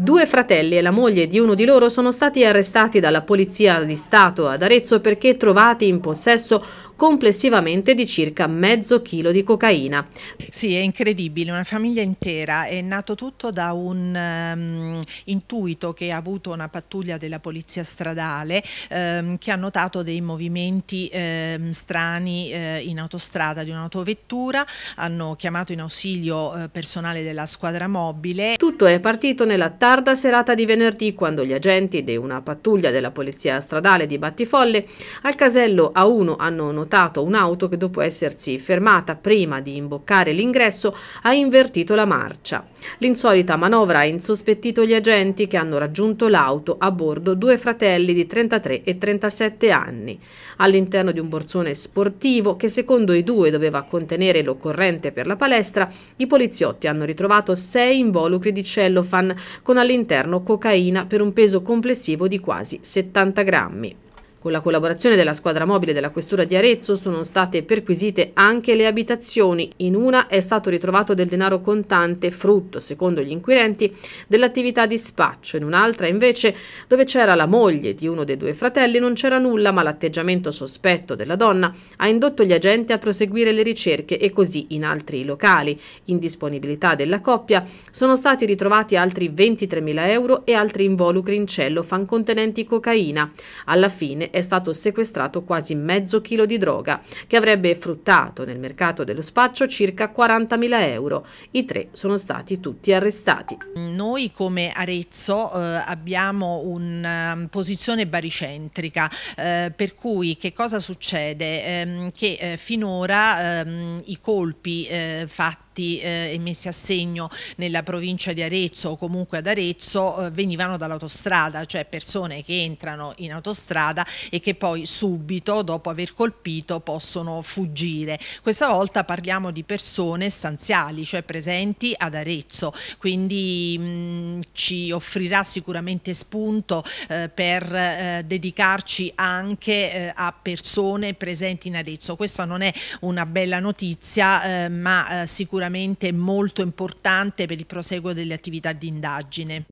Due fratelli e la moglie di uno di loro sono stati arrestati dalla Polizia di Stato ad Arezzo perché trovati in possesso complessivamente di circa mezzo chilo di cocaina. Sì, è incredibile, una famiglia intera, è nato tutto da un um, intuito che ha avuto una pattuglia della polizia stradale um, che ha notato dei movimenti um, strani uh, in autostrada di un'autovettura, hanno chiamato in ausilio uh, personale della squadra mobile. Tutto è partito nella tarda serata di venerdì quando gli agenti di una pattuglia della polizia stradale di Battifolle al casello A1 hanno notato un'auto che dopo essersi fermata prima di imboccare l'ingresso ha invertito la marcia. L'insolita manovra ha insospettito gli agenti che hanno raggiunto l'auto a bordo due fratelli di 33 e 37 anni all'interno di un borsone sportivo che secondo i due doveva contenere l'occorrente per la palestra i poliziotti hanno ritrovato sei involucri di cellofan con con all'interno cocaina per un peso complessivo di quasi 70 grammi. Con la collaborazione della squadra mobile della Questura di Arezzo sono state perquisite anche le abitazioni. In una è stato ritrovato del denaro contante, frutto, secondo gli inquirenti, dell'attività di spaccio. In un'altra, invece, dove c'era la moglie di uno dei due fratelli, non c'era nulla, ma l'atteggiamento sospetto della donna ha indotto gli agenti a proseguire le ricerche e così in altri locali. In disponibilità della coppia sono stati ritrovati altri 23.000 euro e altri involucri in cello contenenti cocaina. Alla fine è stato sequestrato quasi mezzo chilo di droga, che avrebbe fruttato nel mercato dello spaccio circa 40.000 euro. I tre sono stati tutti arrestati. Noi come Arezzo eh, abbiamo una ehm, posizione baricentrica, eh, per cui che cosa succede? Ehm, eh, che finora ehm, i colpi eh, fatti contratti eh, emessi a segno nella provincia di Arezzo o comunque ad Arezzo eh, venivano dall'autostrada, cioè persone che entrano in autostrada e che poi subito dopo aver colpito possono fuggire. Questa volta parliamo di persone stanziali, cioè presenti ad Arezzo, quindi mh, mm, ci offrirà sicuramente spunto eh, per eh, dedicarci anche eh, a persone presenti in Arezzo. Questa non è una bella notizia, eh, ma sicuramente sicuramente molto importante per il proseguo delle attività di indagine.